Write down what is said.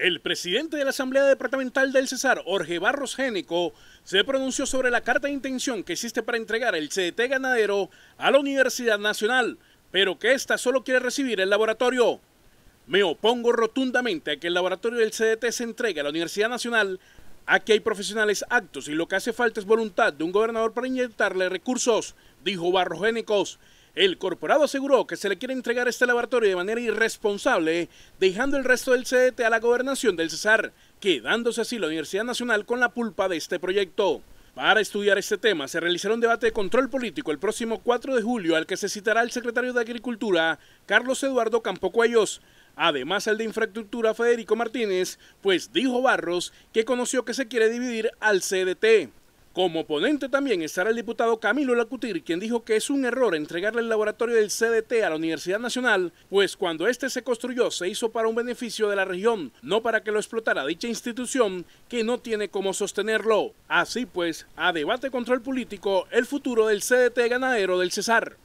El presidente de la Asamblea Departamental del Cesar, Jorge Barros Génico, se pronunció sobre la carta de intención que existe para entregar el CDT ganadero a la Universidad Nacional, pero que ésta solo quiere recibir el laboratorio. Me opongo rotundamente a que el laboratorio del CDT se entregue a la Universidad Nacional. Aquí hay profesionales actos y lo que hace falta es voluntad de un gobernador para inyectarle recursos, dijo Barros Génicos. El corporado aseguró que se le quiere entregar este laboratorio de manera irresponsable, dejando el resto del CDT a la gobernación del Cesar, quedándose así la Universidad Nacional con la pulpa de este proyecto. Para estudiar este tema se realizará un debate de control político el próximo 4 de julio al que se citará el secretario de Agricultura, Carlos Eduardo Campo además el de Infraestructura, Federico Martínez, pues dijo Barros que conoció que se quiere dividir al CDT. Como ponente también estará el diputado Camilo Lacutir, quien dijo que es un error entregarle el laboratorio del CDT a la Universidad Nacional, pues cuando este se construyó se hizo para un beneficio de la región, no para que lo explotara dicha institución que no tiene cómo sostenerlo. Así pues, a debate control el político, el futuro del CDT ganadero del Cesar.